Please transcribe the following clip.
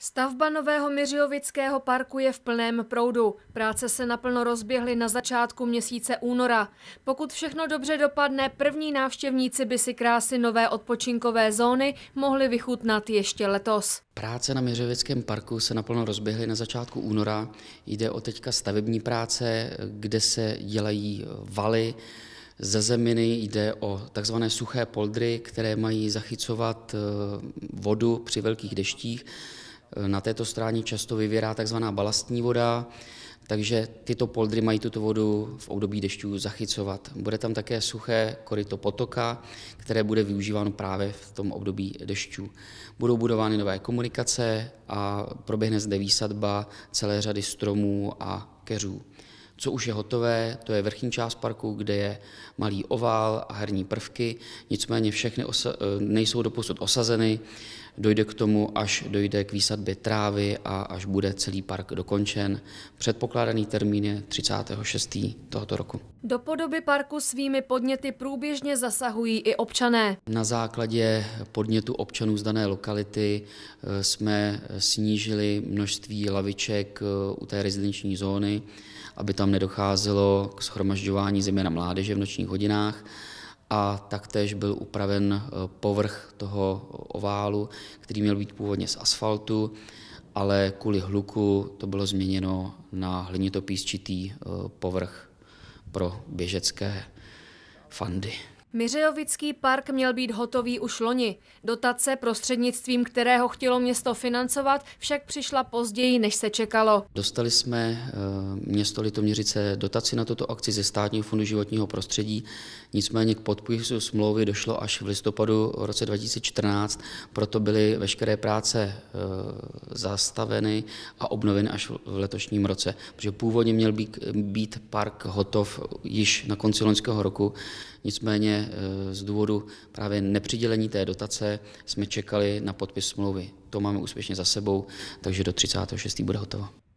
Stavba nového Miřijovického parku je v plném proudu. Práce se naplno rozběhly na začátku měsíce února. Pokud všechno dobře dopadne, první návštěvníci by si krásy nové odpočinkové zóny mohli vychutnat ještě letos. Práce na Miřijovickém parku se naplno rozběhly na začátku února. Jde o teďka stavební práce, kde se dělají valy, ze zeminy jde o takzvané suché poldry, které mají zachycovat eh, vodu při velkých deštích. Eh, na této stráně často vyvěrá tzv. balastní voda, takže tyto poldry mají tuto vodu v období dešťů zachycovat. Bude tam také suché koryto potoka, které bude využíváno právě v tom období dešťů. Budou budovány nové komunikace a proběhne zde výsadba celé řady stromů a keřů. Co už je hotové, to je vrchní část parku, kde je malý ovál a herní prvky, nicméně všechny osa- eh, nejsou doposud osazeny. Dojde k tomu, až dojde k výsadbě trávy a až bude celý park dokončen. Předpokládaný termín je 36. tohoto roku. Do podoby parku svými podněty průběžně zasahují i občané. Na základě podnětu občanů z dané lokality eh, jsme snížili množství laviček eh, u té rezidenční zóny, aby tam nedocházelo k schromažďování zejména mládeže v nočních hodinách a taktéž byl upraven eh, povrch toho oválu, který měl být původně z asfaltu, ale kvůli hluku to bylo změněno na hlinitopísčitý eh, povrch pro běžecké fandy. Miřejovický park měl být hotový už loni. Dotace, prostřednictvím kterého chtělo město financovat, však přišla později, než se čekalo. Dostali jsme eh, město Litoměřice dotaci na tuto akci ze Státního fondu životního prostředí, nicméně k podpisu smlouvy došlo až v listopadu v roce 2014, proto byly veškeré práce eh, zastaveny a obnoveny až v letošním roce, protože původně měl být, být park hotov již na konci loňského roku, Nicméně eh, z důvodu právě nepřidělení té dotace jsme čekali na podpis smlouvy. To máme úspěšně za sebou, takže do 36. bude hotovo.